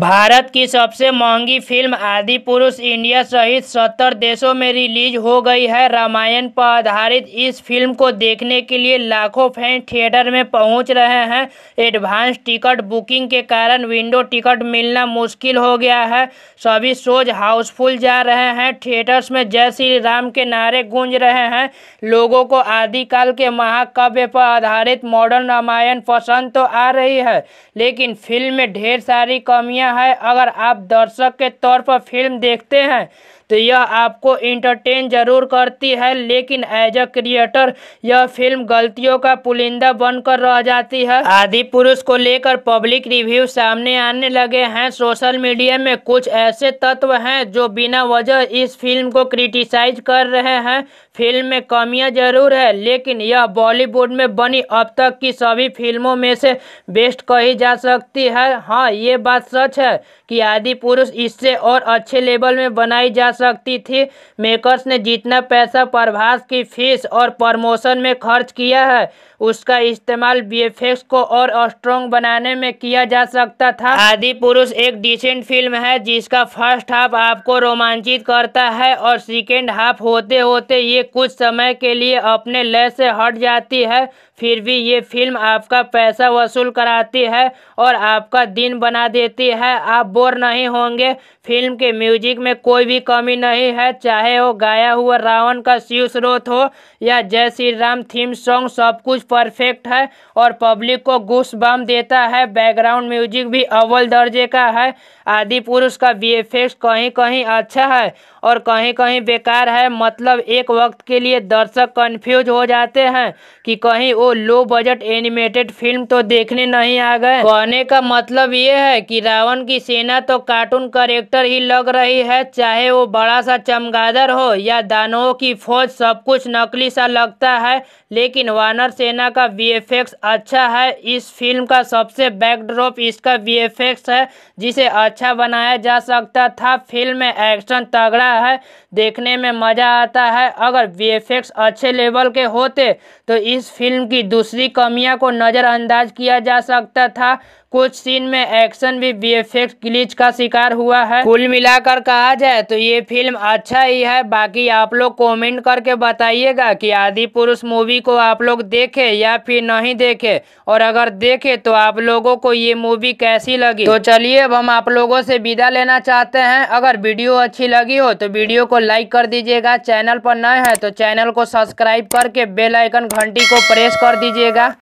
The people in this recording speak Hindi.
भारत की सबसे महंगी फिल्म आदि पुरुष इंडिया सहित सत्तर देशों में रिलीज हो गई है रामायण पर आधारित इस फिल्म को देखने के लिए लाखों फैन थिएटर में पहुंच रहे हैं एडवांस टिकट बुकिंग के कारण विंडो टिकट मिलना मुश्किल हो गया है सभी शोज हाउसफुल जा रहे हैं थिएटर्स में जय श्री राम के नारे गूंज रहे हैं लोगों को आदिकाल के महाकाव्य पर आधारित मॉडर्न रामायण पसंद तो आ रही है लेकिन फिल्म में ढेर सारी कमियाँ कमियां हैं अगर आप दर्शक के तौर पर फिल्म देखते हैं तो यह आपको इंटरटेन जरूर करती है लेकिन एज अ क्रिएटर यह फिल्म गलतियों का पुलिंदा बनकर रह जाती है आदि पुरुष को लेकर पब्लिक रिव्यू सामने आने लगे हैं सोशल मीडिया में कुछ ऐसे तत्व हैं जो बिना वजह इस फिल्म को क्रिटिसाइज कर रहे हैं फिल्म में कमियां जरूर है लेकिन यह बॉलीवुड में बनी अब तक की सभी फिल्मों में से बेस्ट कही जा सकती है हाँ ये बात सच है कि आदि पुरुष इससे और अच्छे लेवल में बनाई जा सकती थी मेकर्स ने जितना पैसा प्रभास की फीस और प्रमोशन में खर्च किया है उसका इस्तेमाल बीएफएक्स को और स्ट्रॉन्ग बनाने में किया जा सकता था आदि पुरुष एक डिसेंट फिल्म है जिसका फर्स्ट हाफ आपको रोमांचित करता है और सेकेंड हाफ होते होते ये कुछ समय के लिए अपने लय से हट जाती है फिर भी ये फिल्म आपका पैसा वसूल कराती है और आपका दिन बना देती है आप बोर नहीं होंगे फिल्म के म्यूजिक में कोई भी कमी कमी नहीं है चाहे वो गाया हुआ रावण का शिव स्रोत हो या जय श्री राम थीम सॉन्ग सब कुछ परफेक्ट है और पब्लिक को घुस बम देता है बैकग्राउंड म्यूजिक भी अव्वल दर्जे का है आदि पुरुष का वी कहीं कहीं अच्छा है और कहीं कहीं बेकार है मतलब एक वक्त के लिए दर्शक कन्फ्यूज हो जाते हैं कि कहीं वो लो बजट एनिमेटेड फिल्म तो देखने नहीं आ गए कहने का मतलब ये है कि रावण की सेना तो कार्टून करेक्टर ही लग रही है चाहे वो बड़ा सा चमगादर हो या दानवों की फौज सब कुछ नकली सा लगता है लेकिन वानर सेना का वीएफएक्स अच्छा है इस फिल्म का सबसे बैकड्रॉप इसका वीएफएक्स है जिसे अच्छा बनाया जा सकता था फिल्म में एक्शन तगड़ा है देखने में मज़ा आता है अगर वीएफएक्स अच्छे लेवल के होते तो इस फिल्म की दूसरी कमियाँ को नज़रअंदाज किया जा सकता था कुछ सीन में एक्शन भी बीएफएक्स ग्लिच का शिकार हुआ है कुल मिलाकर कहा जाए तो ये फिल्म अच्छा ही है बाकी आप लोग कमेंट करके बताइएगा कि आदि पुरुष मूवी को आप लोग देखे या फिर नहीं देखे और अगर देखे तो आप लोगों को ये मूवी कैसी लगी तो चलिए अब हम आप लोगों से विदा लेना चाहते हैं अगर वीडियो अच्छी लगी हो तो वीडियो को लाइक कर दीजिएगा चैनल पर न है तो चैनल को सब्सक्राइब करके बेलाइकन घंटी को प्रेस कर दीजिएगा